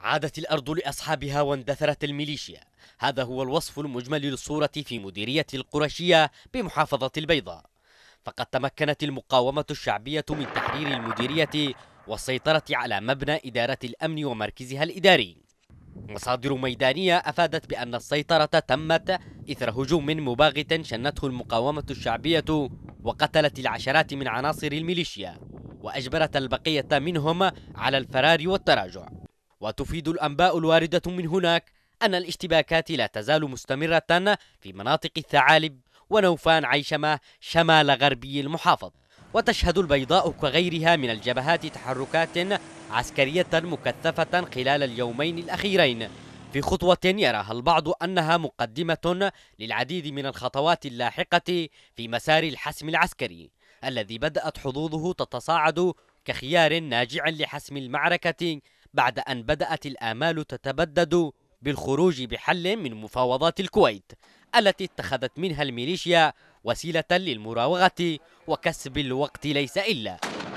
عادت الأرض لأصحابها واندثرت الميليشيا هذا هو الوصف المجمل للصورة في مديرية القرشية بمحافظة البيضاء فقد تمكنت المقاومة الشعبية من تحرير المديرية والسيطرة على مبنى إدارة الأمن ومركزها الإداري مصادر ميدانية أفادت بأن السيطرة تمت إثر هجوم مباغت شنته المقاومة الشعبية وقتلت العشرات من عناصر الميليشيا وأجبرت البقية منهم على الفرار والتراجع وتفيد الأنباء الواردة من هناك أن الاشتباكات لا تزال مستمرة في مناطق الثعالب ونوفان عيشمة شمال غربي المحافظة وتشهد البيضاء كغيرها من الجبهات تحركات عسكرية مكثفة خلال اليومين الأخيرين في خطوة يراها البعض أنها مقدمة للعديد من الخطوات اللاحقة في مسار الحسم العسكري الذي بدأت حظوظه تتصاعد كخيار ناجع لحسم المعركة بعد أن بدأت الآمال تتبدد بالخروج بحل من مفاوضات الكويت التي اتخذت منها الميليشيا وسيلة للمراوغة وكسب الوقت ليس إلا